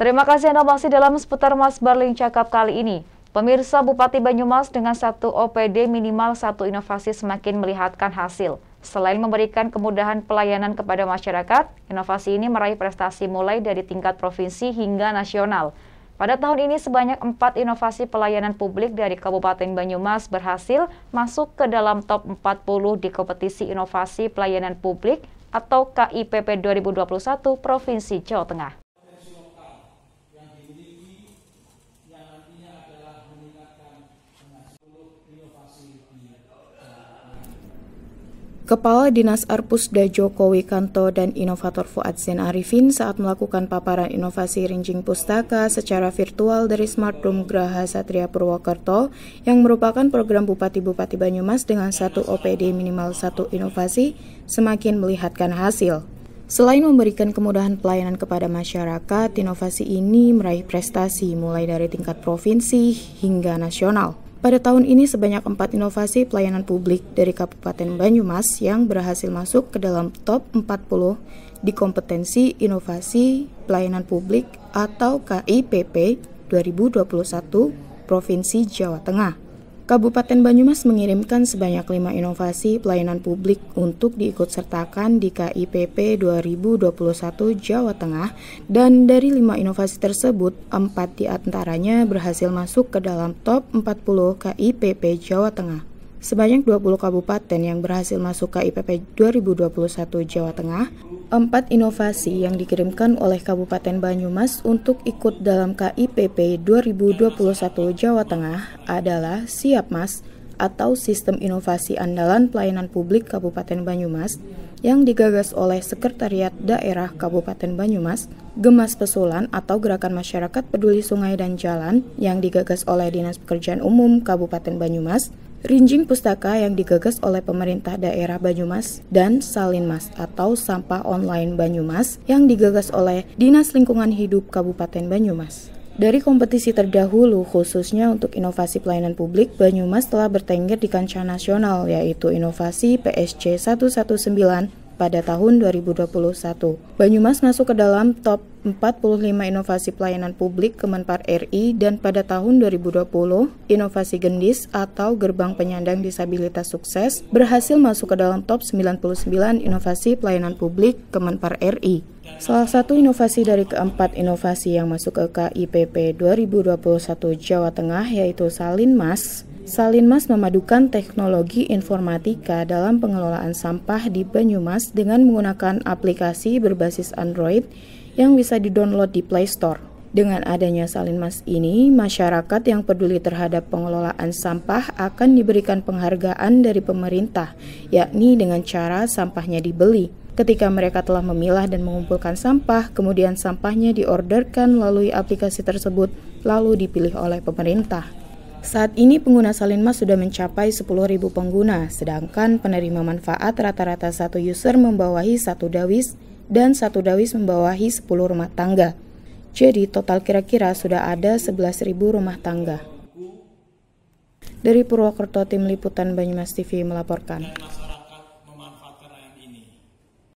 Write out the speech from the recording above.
Terima kasih Anda masih dalam seputar Mas Berling Cakap kali ini. Pemirsa Bupati Banyumas dengan satu OPD minimal satu inovasi semakin melihatkan hasil. Selain memberikan kemudahan pelayanan kepada masyarakat, inovasi ini meraih prestasi mulai dari tingkat provinsi hingga nasional. Pada tahun ini sebanyak empat inovasi pelayanan publik dari Kabupaten Banyumas berhasil masuk ke dalam top 40 di kompetisi inovasi pelayanan publik atau KIPP 2021 Provinsi Jawa Tengah. Kepala Dinas Arpusda Joko Wikanto dan inovator Fuad Zain Arifin saat melakukan paparan inovasi rinjing pustaka secara virtual dari Smart Room Graha Satria Purwokerto yang merupakan program Bupati-Bupati Banyumas dengan satu OPD minimal satu inovasi semakin melihatkan hasil. Selain memberikan kemudahan pelayanan kepada masyarakat, inovasi ini meraih prestasi mulai dari tingkat provinsi hingga nasional. Pada tahun ini sebanyak empat inovasi pelayanan publik dari Kabupaten Banyumas yang berhasil masuk ke dalam top 40 di kompetensi inovasi pelayanan publik atau KIPP 2021 Provinsi Jawa Tengah. Kabupaten Banyumas mengirimkan sebanyak lima inovasi pelayanan publik untuk diikutsertakan di KIPP 2021 Jawa Tengah dan dari lima inovasi tersebut, empat diantaranya berhasil masuk ke dalam top 40 KIPP Jawa Tengah. Sebanyak 20 kabupaten yang berhasil masuk KIPP 2021 Jawa Tengah Empat inovasi yang dikirimkan oleh Kabupaten Banyumas untuk ikut dalam KIPP 2021 Jawa Tengah adalah Siap Mas atau Sistem Inovasi Andalan Pelayanan Publik Kabupaten Banyumas yang digagas oleh Sekretariat Daerah Kabupaten Banyumas, Gemas Pesulan atau Gerakan Masyarakat Peduli Sungai dan Jalan yang digagas oleh Dinas Pekerjaan Umum Kabupaten Banyumas, Rinjing pustaka yang digagas oleh pemerintah daerah Banyumas dan Salinmas atau Sampah Online Banyumas yang digagas oleh Dinas Lingkungan Hidup Kabupaten Banyumas. Dari kompetisi terdahulu, khususnya untuk inovasi pelayanan publik, Banyumas telah bertengger di kancah nasional, yaitu inovasi PSC 119 pada tahun 2021. Banyumas masuk ke dalam top 45 inovasi pelayanan publik Kemenpar RI dan pada tahun 2020, inovasi gendis atau gerbang penyandang disabilitas sukses berhasil masuk ke dalam top 99 inovasi pelayanan publik Kemenpar RI. Salah satu inovasi dari keempat inovasi yang masuk ke KIPP 2021 Jawa Tengah yaitu Salin Mas Salinmas memadukan teknologi informatika dalam pengelolaan sampah di Banyumas dengan menggunakan aplikasi berbasis Android yang bisa didownload di Play Store. Dengan adanya Salinmas ini, masyarakat yang peduli terhadap pengelolaan sampah akan diberikan penghargaan dari pemerintah, yakni dengan cara sampahnya dibeli. Ketika mereka telah memilah dan mengumpulkan sampah, kemudian sampahnya diorderkan melalui aplikasi tersebut, lalu dipilih oleh pemerintah. Saat ini pengguna Salinmas sudah mencapai 10.000 pengguna, sedangkan penerima manfaat rata-rata satu user membawahi satu dawis dan satu dawis membawahi 10 rumah tangga. Jadi total kira-kira sudah ada 11.000 rumah tangga. Dari Purwokerto, Tim Liputan Banyumas TV melaporkan.